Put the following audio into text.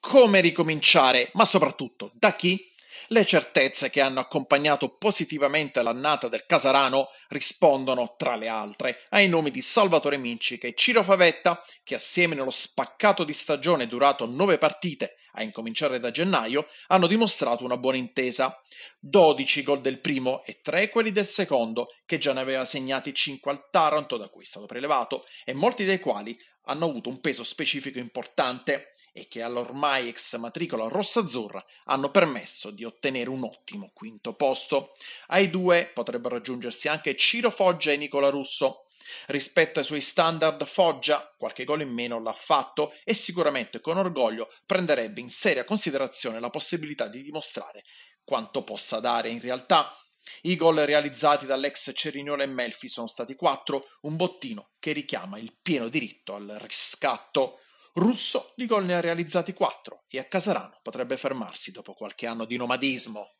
come ricominciare, ma soprattutto da chi? Le certezze che hanno accompagnato positivamente l'annata del Casarano rispondono, tra le altre, ai nomi di Salvatore Mincic e Ciro Favetta, che assieme nello spaccato di stagione durato nove partite, a incominciare da gennaio, hanno dimostrato una buona intesa. 12 gol del primo e 3 quelli del secondo, che già ne aveva segnati 5 al Taranto, da cui è stato prelevato, e molti dei quali hanno avuto un peso specifico importante e che all'ormai ex matricola rossa-azzurra hanno permesso di ottenere un ottimo quinto posto. Ai due potrebbero aggiungersi anche Ciro Foggia e Nicola Russo. Rispetto ai suoi standard Foggia, qualche gol in meno l'ha fatto e sicuramente con orgoglio prenderebbe in seria considerazione la possibilità di dimostrare quanto possa dare in realtà. I gol realizzati dall'ex Cerignola e Melfi sono stati quattro, un bottino che richiama il pieno diritto al riscatto. Russo di gol ne ha realizzati quattro e a Casarano potrebbe fermarsi dopo qualche anno di nomadismo.